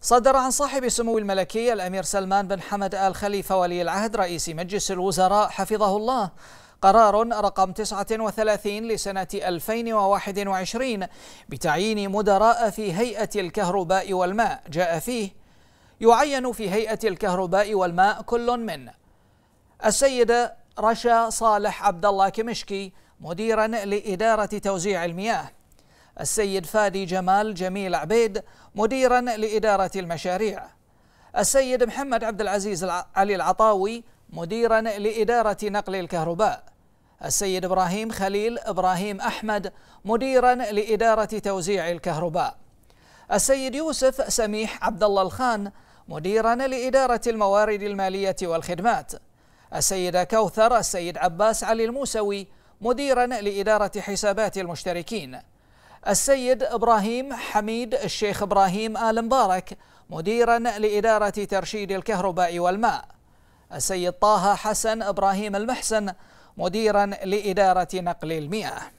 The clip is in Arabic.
صدر عن صاحب سمو الملكي الأمير سلمان بن حمد آل خليفة ولي العهد رئيس مجلس الوزراء حفظه الله قرار رقم 39 لسنة 2021 بتعيين مدراء في هيئة الكهرباء والماء جاء فيه يعين في هيئة الكهرباء والماء كل من السيدة رشا صالح عبد الله كمشكي مديرا لإدارة توزيع المياه السيد فادي جمال جميل عبيد مديرا لإدارة المشاريع السيد محمد عبد العزيز علي العطاوي مديرا لإدارة نقل الكهرباء السيد إبراهيم خليل إبراهيم أحمد مديرا لإدارة توزيع الكهرباء السيد يوسف سميح عبد الله الخان مديرا لإدارة الموارد المالية والخدمات السيدة كوثر السيد عباس علي الموسوي مديرا لإدارة حسابات المشتركين السيد إبراهيم حميد الشيخ إبراهيم آل مبارك مديرا لإدارة ترشيد الكهرباء والماء السيد طه حسن إبراهيم المحسن مديرا لإدارة نقل المياه